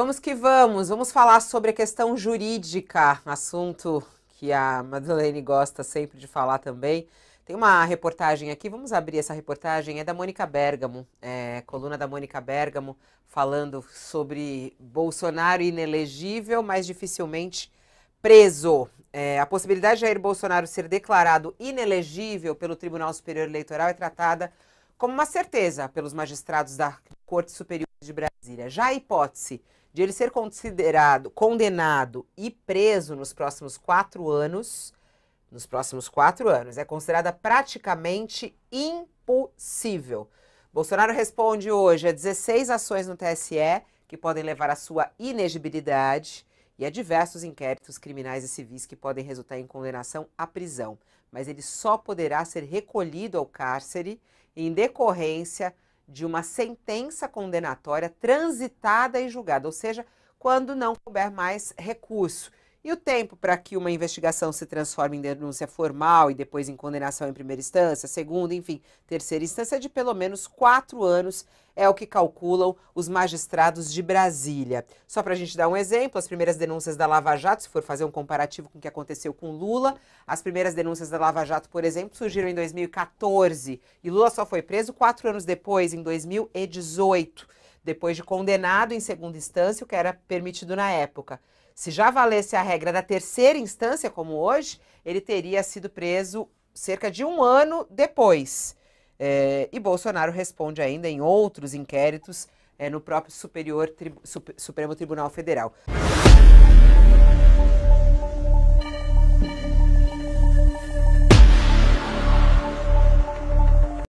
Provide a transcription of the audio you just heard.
Vamos que vamos, vamos falar sobre a questão jurídica, assunto que a Madeleine gosta sempre de falar também. Tem uma reportagem aqui, vamos abrir essa reportagem, é da Mônica Bergamo, é, coluna da Mônica Bergamo, falando sobre Bolsonaro inelegível, mas dificilmente preso. É, a possibilidade de Jair Bolsonaro ser declarado inelegível pelo Tribunal Superior Eleitoral é tratada como uma certeza pelos magistrados da Corte Superior de Brasília Brasília. Já a hipótese de ele ser considerado, condenado e preso nos próximos quatro anos, nos próximos quatro anos, é considerada praticamente impossível. Bolsonaro responde hoje a é 16 ações no TSE que podem levar à sua inegibilidade e a diversos inquéritos criminais e civis que podem resultar em condenação à prisão, mas ele só poderá ser recolhido ao cárcere em decorrência de uma sentença condenatória transitada e julgada, ou seja, quando não houver mais recurso. E o tempo para que uma investigação se transforme em denúncia formal e depois em condenação em primeira instância, segunda, enfim, terceira instância é de pelo menos quatro anos, é o que calculam os magistrados de Brasília. Só para a gente dar um exemplo, as primeiras denúncias da Lava Jato, se for fazer um comparativo com o que aconteceu com Lula, as primeiras denúncias da Lava Jato, por exemplo, surgiram em 2014 e Lula só foi preso quatro anos depois, em 2018, depois de condenado em segunda instância, o que era permitido na época. Se já valesse a regra da terceira instância, como hoje, ele teria sido preso cerca de um ano depois. É, e Bolsonaro responde ainda em outros inquéritos é, no próprio Superior Supremo Tribunal Federal.